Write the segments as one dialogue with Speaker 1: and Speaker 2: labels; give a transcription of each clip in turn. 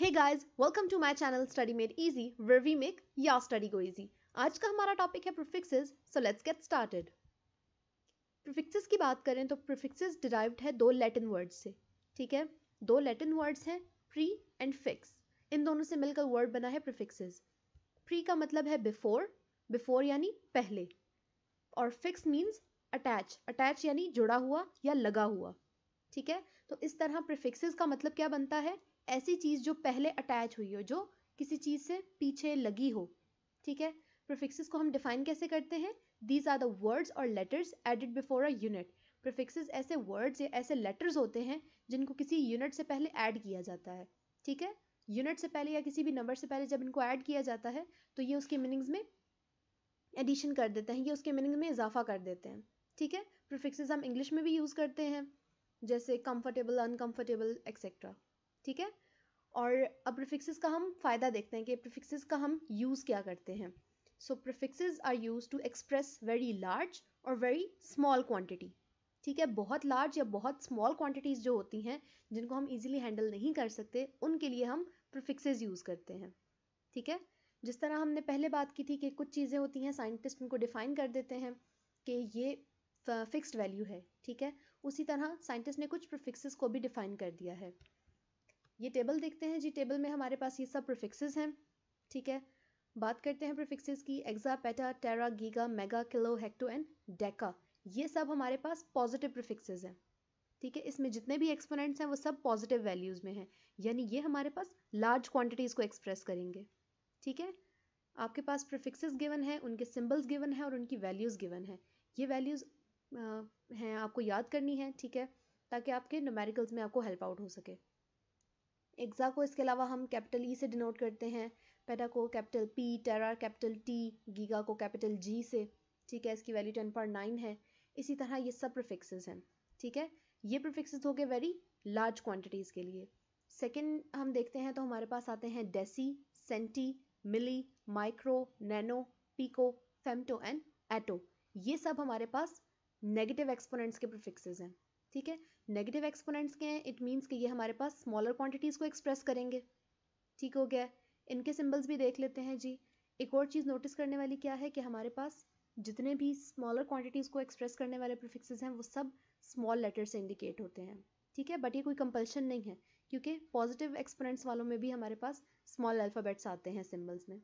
Speaker 1: Hey guys welcome to my channel study made easy where we make your study go easy आज का हमारा topic है prefixes so let's get started prefixes की बात करें तो प्रीफिक्सेस डिराइव्ड है दो लैटिन वर्ड्स से ठीक है दो लैटिन वर्ड्स हैं प्री एंड फिक्स इन दोनों से मिलकर वर्ड बना है प्रीफिक्सेस प्री का मतलब है बिफोर बिफोर यानी पहले और फिक्स मींस अटैच अटैच यानी जुड़ा हुआ या लगा हुआ ठीक है तो इस तरह प्रीफिक्सेस का मतलब क्या बनता है ऐसी चीज़ जो पहले अटैच हुई हो जो किसी चीज़ से पीछे लगी हो ठीक है प्रोफिक्सिस को हम डिफाइन कैसे करते हैं दीज आर द वर्ड्स और letters added before a unit ऐसे वर्ड्स या ऐसे लेटर्स होते हैं जिनको किसी यूनिट से पहले ऐड किया जाता है ठीक है यूनिट से पहले या किसी भी नंबर से पहले जब इनको ऐड किया जाता है तो ये उसके मीनिंग्स में एडिशन कर देते हैं ये उसके मीनिंग्स में इजाफा कर देते हैं ठीक है प्रोफिक्सिस हम इंग्लिश में भी यूज़ करते हैं जैसे कंफर्टेबल अनकंफर्टेबल एक्सेट्रा ठीक है और अब प्रिफिक्सेस का हम फ़ायदा देखते हैं कि प्रिफिक्सेस का हम यूज़ क्या करते हैं so prefixes are use to express very large और वेरी स्मॉल क्वांटिटी ठीक है बहुत लार्ज या बहुत स्मॉल क्वांटिटीज़ जो होती हैं जिनको हम इजीली हैंडल नहीं कर सकते उनके लिए हम प्रिफिक्सेस यूज़ करते हैं ठीक है जिस तरह हमने पहले बात की थी कि कुछ चीज़ें होती हैं साइंटिस्ट उनको डिफ़ाइन कर देते हैं कि ये फिक्स्ड वैल्यू है ठीक है उसी तरह साइंटिस्ट ने कुछ प्रिफिक्सेस को भी डिफ़ाइन कर दिया है ये टेबल देखते हैं जी टेबल में हमारे पास ये सब प्रिफिक्सेस हैं ठीक है बात करते हैं प्रिफिक्सेस की exa peta tera giga mega kilo hecto and deca ये सब हमारे पास पॉजिटिव प्रिफिक्सेस हैं ठीक है इसमें जितने भी एक्सपोनेंट्स हैं वो सब पॉजिटिव वैल्यूज़ में हैं यानी ये हमारे पास लार्ज क्वांटिटीज़ को एक्सप्रेस करेंगे ठीक है आपके पास प्रिफिक्सेस गिवन है उनके सिम्बल्स गिवन है और उनकी वैल्यूज़ गिवन है ये वैल्यूज़ हैं आपको याद करनी है ठीक है ताकि आपके नोमेरिकल्स में आपको हेल्प आउट हो सके एग्जा को इसके अलावा हम कैपिटल ई e से डिनोट करते हैं पेटा को capital P tera capital T giga को कैपिटल जी से ठीक है इसकी वैल्यू टेन पॉइंट नाइन है इसी तरह ये सब प्रिफिक्सेस हैं ठीक है ये प्रिफिक्सेस हो गए वेरी लार्ज क्वान्टिटीज़ के लिए सेकेंड हम देखते हैं तो हमारे पास आते हैं deci centi milli micro nano pico femto and atto ये सब हमारे पास नेगेटिव एक्सपोनेंट्स के प्रोफिक्स हैं ठीक है नेगेटिव एक्सपोनेंट्स के हैं इट मीन्स कि ये हमारे पास स्मॉलर क्वांटिटीज़ को एक्सप्रेस करेंगे ठीक हो गया इनके सिम्बल्स भी देख लेते हैं जी एक और चीज़ नोटिस करने वाली क्या है कि हमारे पास जितने भी स्मॉलर क्वांटिटीज़ को एक्सप्रेस करने वाले प्रिफिक्सेस हैं वो सब स्मॉल लेटर से इंडिकेट होते हैं ठीक है बट ये कोई कंपल्शन नहीं है क्योंकि पॉजिटिव एक्सपोनेंट्स वालों में भी हमारे पास स्मॉल अल्फ़ाबेट्स आते हैं सिम्बल्स में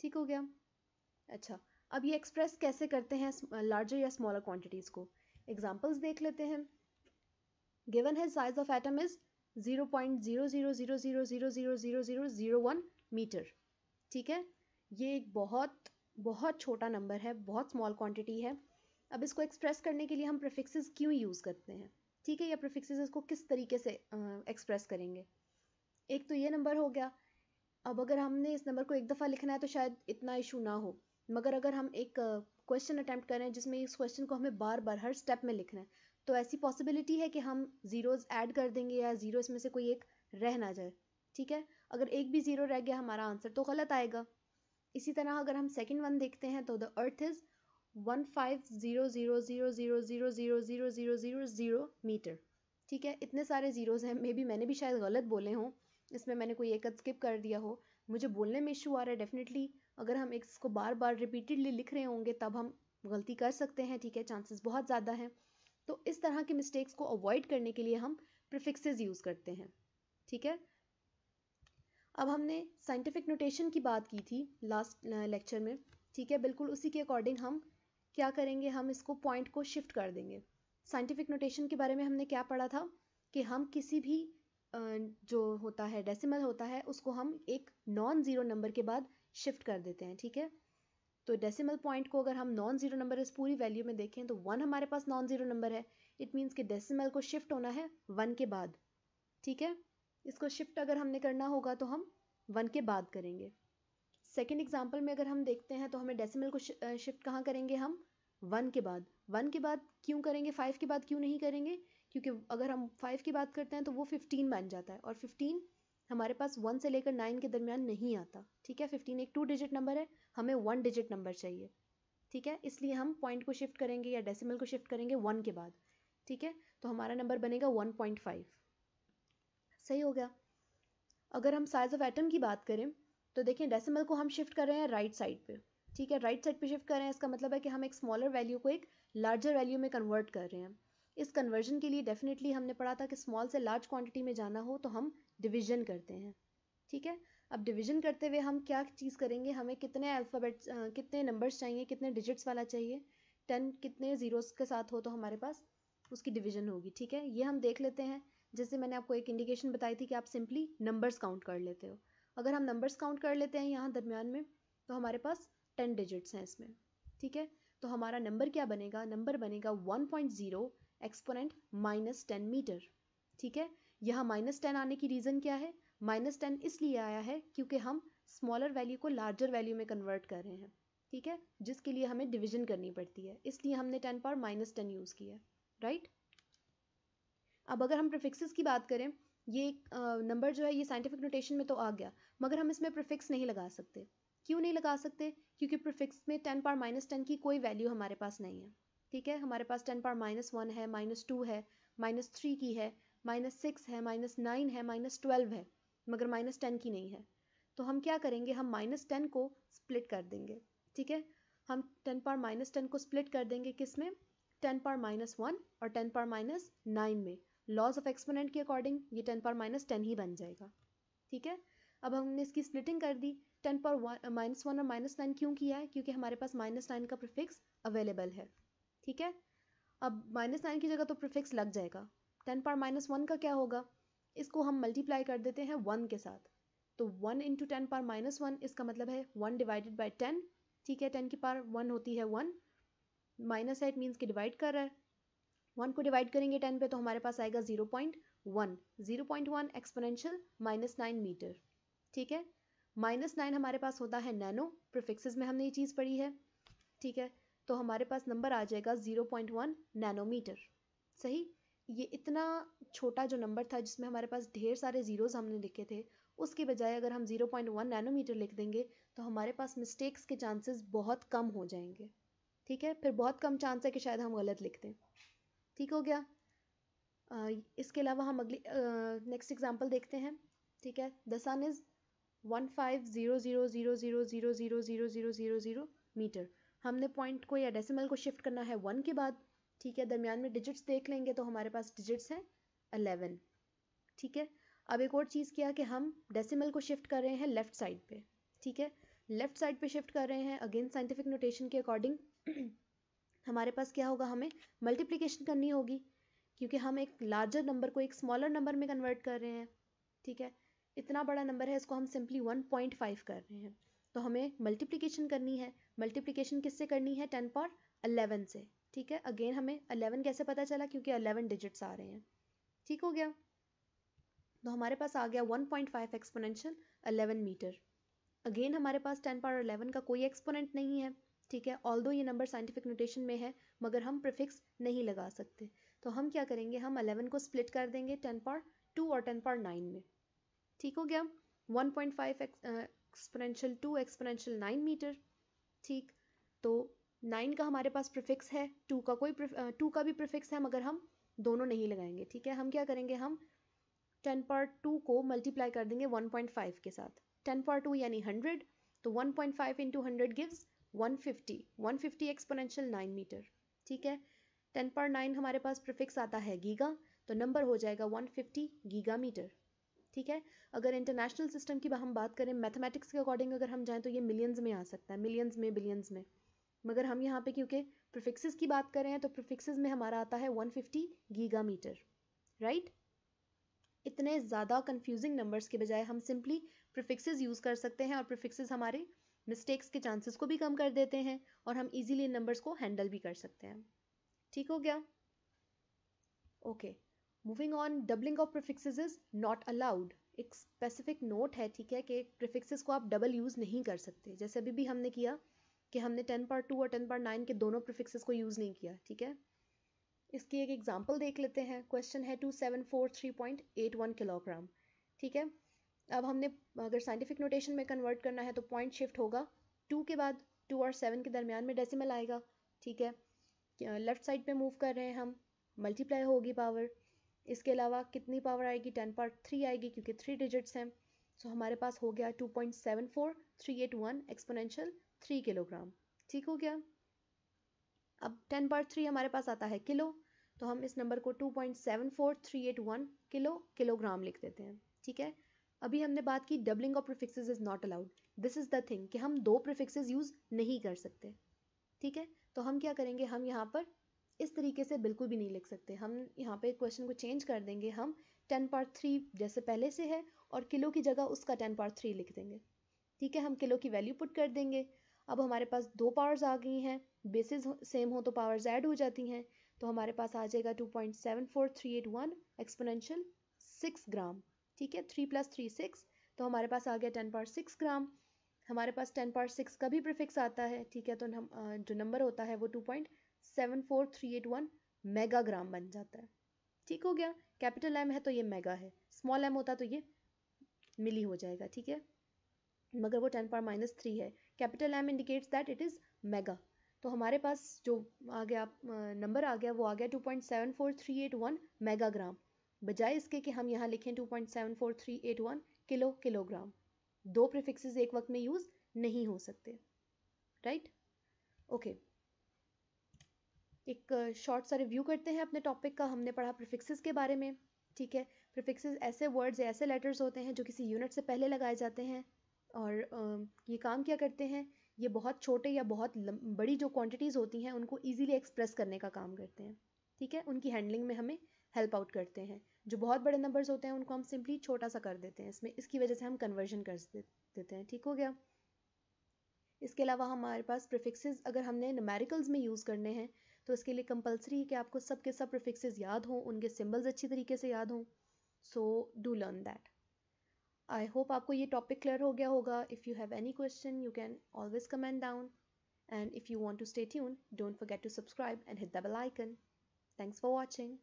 Speaker 1: ठीक हो गया अच्छा अब ये एक्सप्रेस कैसे करते हैं लार्जर या स्मॉलर क्वान्टिटीज़ को एग्जाम्पल्स देख लेते हैं given his size of atom is 0.000000001 metre ठीक है ये एक बहुत बहुत छोटा नंबर है बहुत स्मॉल क्वांटिटी है अब इसको एक्सप्रेस करने के लिए हम प्रिफिक्सेस क्यों यूज़ करते हैं ठीक है या प्रिफिक्सेस इसको किस तरीके से एक्सप्रेस करेंगे एक तो ये नंबर हो गया अब अगर हमने इस नंबर को एक दफ़ा लिखना है तो शायद इतना इशू ना हो मगर अगर हम एक क्वेश्चन अटैम्प्ट करें जिसमें इस क्वेश्चन को हमें बार बार हर स्टेप में लिखना है तो ऐसी पॉसिबिलिटी है कि हम ज़ीरोज़ ऐड कर देंगे या ज़ीरो इसमें से कोई एक रह ना जाए ठीक है अगर एक भी ज़ीरो रह गया हमारा आंसर तो गलत आएगा इसी तरह अगर हम सेकेंड वन देखते हैं तो the earth is one five zero zero zero zero zero zero zero zero zero zero metre ठीक है इतने सारे ज़ीरोज़ हैं मे बी मैंने भी शायद गलत बोले हों इसमें मैंने कोई एक स्किप कर दिया हो मुझे बोलने में इशू आ रहा है डेफिनेटली अगर हम इसको बार बार रिपीटेडली लिख रहे होंगे तब हम गलती कर सकते हैं ठीक है चांसेस बहुत ज़्यादा हैं तो इस तरह के मिस्टेक्स को अवॉइड करने के लिए हम प्रिफिक्सेस यूज़ करते हैं ठीक है अब हमने साइंटिफिक नोटेशन की बात की थी लास्ट लेक्चर में ठीक है बिल्कुल उसी के अकॉर्डिंग हम क्या करेंगे हम इसको पॉइंट को शिफ्ट कर देंगे साइंटिफिक नोटेशन के बारे में हमने क्या पढ़ा था कि हम किसी भी जो होता है डेसिमल होता है उसको हम एक नॉन ज़ीरो नंबर के बाद शिफ्ट कर देते हैं ठीक है तो डेसिमल पॉइंट को अगर हम नॉन ज़ीरो नंबर इस पूरी वैल्यू में देखें तो वन हमारे पास नॉन ज़ीरो नंबर है इट मीन्स कि डेसिमल को शिफ्ट होना है वन के बाद ठीक है इसको शिफ्ट अगर हमने करना होगा तो हम वन के बाद करेंगे सेकेंड एग्जाम्पल में अगर हम देखते हैं तो हमें डेसिमल को शिफ्ट कहाँ करेंगे हम वन के बाद वन के बाद क्यों करेंगे फाइव के बाद क्यों नहीं करेंगे क्योंकि अगर हम फाइव की बात करते हैं तो वो फिफ्टीन बन जाता है और फिफ्टीन हमारे पास वन से लेकर नाइन के दरमियान नहीं आता ठीक है फिफ्टीन एक टू डिजिट नंबर है हमें वन डिजिट नंबर चाहिए ठीक है इसलिए हम पॉइंट को शिफ्ट करेंगे या डेसिमल को शिफ्ट करेंगे वन के बाद ठीक है तो हमारा नंबर बनेगा वन पॉइंट फाइव सही हो गया अगर हम साइज ऑफ एटम की बात करें तो देखें डेसिमल को हम शिफ्ट कर रहे हैं राइट साइड पे ठीक है राइट साइड पे शिफ्ट कर रहे हैं इसका मतलब है कि हम एक स्मॉलर वैल्यू को एक लार्जर वैल्यू में कन्वर्ट कर रहे हैं इस कन्वर्जन के लिए डेफिनेटली हमने पढ़ा था कि स्मॉल से लार्ज क्वांटिटी में जाना हो तो हम डिवीजन करते हैं ठीक है अब डिवीजन करते हुए हम क्या चीज़ करेंगे हमें कितने अल्फ़ाबेट कितने नंबर्स चाहिए कितने डिजिट्स वाला चाहिए टेन कितने ज़ीरोस के साथ हो तो हमारे पास उसकी डिवीजन होगी ठीक है ये हम देख लेते हैं जैसे मैंने आपको एक इंडिकेशन बताई थी कि आप सिंपली नंबर्स काउंट कर लेते हो अगर हम नंबर्स काउंट कर लेते हैं यहाँ दरमियान में तो हमारे पास टेन डिजिट्स हैं इसमें ठीक है तो हमारा नंबर क्या बनेगा नंबर बनेगा one point zero exponent minus ten metre ठीक है यहाँ माइनस टेन आने की रीज़न क्या है माइनस टेन इसलिए आया है क्योंकि हम स्मॉलर वैल्यू को लार्जर वैल्यू में कन्वर्ट कर रहे हैं ठीक है जिसके लिए हमें डिविजन करनी पड़ती है इसलिए हमने ten power minus ten use किया राइट अब अगर हम प्रिफिक्स की बात करें ये नंबर जो है ये साइंटिफिक नोटेशन में तो आ गया मगर हम इसमें प्रिफिक्स नहीं लगा सकते क्यों नहीं लगा सकते क्योंकि प्रिफिक्स में टेन पावर माइनस टेन की कोई वैल्यू हमारे पास नहीं है ठीक है हमारे पास टेन पावर माइनस वन है माइनस टू है माइनस थ्री की है माइनस सिक्स है माइनस नाइन है माइनस ट्वेल्व है मगर माइनस टेन की नहीं है तो हम क्या करेंगे हम माइनस टेन को स्प्लिट कर देंगे ठीक है हम टेन पावर माइनस टेन को स्प्लिट कर देंगे किस में टेन पावर माइनस वन और टेन पावर माइनस नाइन में लॉज ऑफ एक्सपोनेंट के अकॉर्डिंग ये टेन पावर माइनस टेन ही बन जाएगा ठीक है अब हमने इसकी स्प्लिटिंग कर दी टेन पावर माइनस वन और माइनस नाइन क्यों किया है क्योंकि हमारे पास माइनस नाइन का प्रिफिक्स अवेलेबल है ठीक है अब माइनस नाइन की जगह तो प्रिफिक्स लग जाएगा टेन पार माइनस वन का क्या होगा इसको हम मल्टीप्लाई कर देते हैं वन के साथ तो one into ten power minus one इसका मतलब है वन डिवाइडेड बाई टेन ठीक है टेन की पार वन होती है वन माइनस है इट मीन्स कि डिवाइड कर रहा है वन को डिवाइड करेंगे टेन पे तो हमारे पास आएगा zero point one zero point one exponential minus nine metre ठीक है माइनस नाइन हमारे पास होता है नैनो प्रिफिक्सेस में हमने ये चीज़ पढ़ी है ठीक है तो हमारे पास नंबर आ जाएगा ज़ीरो पॉइंट वन नैनोमीटर सही ये इतना छोटा जो नंबर था जिसमें हमारे पास ढेर सारे ज़ीरोज़ हमने लिखे थे उसके बजाय अगर हम ज़ीरो पॉइंट वन नैनोमीटर लिख देंगे तो हमारे पास मिस्टेक्स के चांसेस बहुत कम हो जाएंगे ठीक है फिर बहुत कम चांस है कि शायद हम गलत लिख दें ठीक हो गया आ, इसके अलावा हम अगली नेक्स्ट एग्जाम्पल देखते हैं ठीक है the sun is one five zero zero zero zero zero zero zero zero zero zero metre हमने पॉइंट को या डेसिमल को शिफ्ट करना है वन के बाद ठीक है दरमियान में डिजिट्स देख लेंगे तो हमारे पास डिजिट्स हैं अलेवन ठीक है अब एक और चीज़ किया कि हम डेसिमल को शिफ्ट कर रहे हैं लेफ़्ट साइड पे ठीक है लेफ़्ट साइड पे शिफ्ट कर रहे हैं अगेन साइंटिफिक नोटेशन के अकॉर्डिंग हमारे पास क्या होगा हमें मल्टीप्लीकेशन करनी होगी क्योंकि हम एक लार्जर नंबर को एक स्मॉलर नंबर में कन्वर्ट कर रहे हैं ठीक है इतना बड़ा नंबर है इसको हम सिंपली वन पॉइंट फाइव कर रहे हैं तो हमें मल्टीप्लीकेशन करनी है मल्टीप्लीकेशन किससे करनी है टेन पॉट अलेवन से ठीक है अगेन हमें अलेवन कैसे पता चला क्योंकि अलेवन डिजिट्स आ रहे हैं ठीक हो गया तो हमारे पास आ गया one point five exponential eleven metre again हमारे पास टेन पॉट अलेवन का कोई एक्सपोनेंट नहीं है ठीक है ऑल दो ये नंबर साइंटिफिक नोटेशन में है मगर हम प्रिफिक्स नहीं लगा सकते तो हम क्या करेंगे हम अलेवन को स्प्लिट कर देंगे टेन पावर टू और टेन पावर नाइन में ठीक हो गया one point five exponential two exponential nine metre ठीक तो नाइन का हमारे पास प्रिफिक्स है टू का कोई टू का भी प्रिफिक्स है मगर हम दोनों नहीं लगाएंगे ठीक है हम क्या करेंगे हम टेन पार टू को मल्टीप्लाई कर देंगे वन पॉइंट फाइव के साथ टेन पार टू यानी हंड्रेड तो one point five into hundred gives one fifty one fifty exponential nine metre ठीक है टेन पार नाइन हमारे पास प्रिफिक्स आता है गीगा तो नंबर हो जाएगा वन फिफ्टी गीगा मीटर ठीक है अगर इंटरनेशनल सिस्टम की हम बात करें मैथमेटिक्स के अकॉर्डिंग अगर हम जाएँ तो ये मिलियंस में आ सकता है मिलियंस में बिलियंस में मगर हम यहाँ पे क्योंकि प्रिफिक्सेस की बात कर रहे हैं तो प्रिफिक्सेस में हमारा आता है 150 गीगा मीटर राइट इतने ज़्यादा कंफ्यूजिंग नंबर्स के बजाय हम सिंपली प्रिफिक्सेस यूज़ कर सकते हैं और प्रिफिक्सेस हमारे मिस्टेक्स के चांसेस को भी कम कर देते हैं और हम इजीली इन नंबर्स को हैंडल भी कर सकते हैं ठीक हो गया okay okay. Moving on doubling of prefixes is not allowed एक स्पेसिफिक नोट है ठीक है कि प्रिफिक्सेस को आप डबल यूज़ नहीं कर सकते जैसे अभी भी हमने किया कि हमने टेन पार टू और टेन पार नाइन के दोनों प्रिफिक्सेस को यूज़ नहीं किया ठीक है इसकी एक एग्जाम्पल देख लेते हैं क्वेश्चन है two seven four three point eight one kilogram ठीक है अब हमने अगर साइंटिफिक नोटेशन में कन्वर्ट करना है तो पॉइंट शिफ्ट होगा टू के बाद टू और सेवन के दरमियान में डेसिमल आएगा ठीक है लेफ्ट साइड पे मूव कर रहे हैं हम मल्टीप्लाई होगी पावर इसके अलावा कितनी पावर आएगी टेन पार्ट थ्री आएगी क्योंकि थ्री डिजिट्स हैं सो हमारे पास हो गया two point seven four three eight one exponential three kilogram ठीक हो गया अब टेन पार्ट थ्री हमारे पास आता है किलो तो हम इस नंबर को two point seven four three eight one kilo kilogram लिख देते हैं ठीक है अभी हमने बात की doubling of prefixes is not allowed this is the thing कि हम दो प्रिफिक्सेज यूज़ नहीं कर सकते ठीक है तो हम क्या करेंगे हम यहाँ पर इस तरीके से बिल्कुल भी नहीं लिख सकते हम यहाँ पे क्वेश्चन को चेंज कर देंगे हम टेन पार थ्री जैसे पहले से है और किलो की जगह उसका टेन पार थ्री लिख देंगे ठीक है हम किलो की वैल्यू पुट कर देंगे अब हमारे पास दो पावर्स आ गई हैं बेसिस सेम हो तो पावर्स ऐड हो जाती हैं तो हमारे पास आ जाएगा two point seven four three eight one exponential six gram ठीक है थ्री प्लस थ्री सिक्स तो हमारे पास आ गया टेन पावर सिक्स ग्राम हमारे पास टेन पार्ट सिक्स का भी प्रिफिक्स आता है ठीक है तो हम जो नंबर होता है वो two point seven four three eight one mega gram बन जाता है ठीक हो गया कैपिटल एम है तो ये मेगा है स्मॉल एम होता तो ये मिली हो जाएगा ठीक है मगर वो टेन पावर माइनस थ्री है capital M indicates that it is mega तो हमारे पास जो आ गया नंबर आ गया वो आ गया two point seven four three eight one mega gram बजाय इसके कि हम यहाँ लिखें two point seven four three eight one kilo kilogram दो प्रिफिक्सेस एक वक्त में यूज़ नहीं हो सकते राइट ओके एक शॉर्ट सा रिव्यू करते हैं अपने टॉपिक का हमने पढ़ा प्रिफिक्सेस के बारे में ठीक है प्रिफिक्सेस ऐसे वर्ड्स या ऐसे लेटर्स होते हैं जो किसी यूनिट से पहले लगाए जाते हैं और ये काम क्या करते हैं ये बहुत छोटे या बहुत बड़ी जो क्वांटिटीज़ होती हैं उनको ईजिली एक्सप्रेस करने का काम करते हैं ठीक है उनकी हैंडलिंग में हमें हेल्प आउट करते हैं जो बहुत बड़े नंबर्स होते हैं उनको हम सिंपली छोटा सा कर देते हैं इसमें इसकी वजह से हम कन्वर्जन कर देते हैं ठीक हो गया इसके अलावा हमारे पास प्रिफिक्सेस अगर हमने नमेरिकल्स में यूज़ करने हैं तो इसके लिए कंपलसरी है कि आपको सब के सब याद हों उनके सिम्बल्स अच्छी तरीके से याद हों so do learn that I hope आपको ये टॉपिक क्लियर हो गया होगा if you have any question you can always comment down and if you want to stay tune don't forget to subscribe and hit the bell icon thanks for watching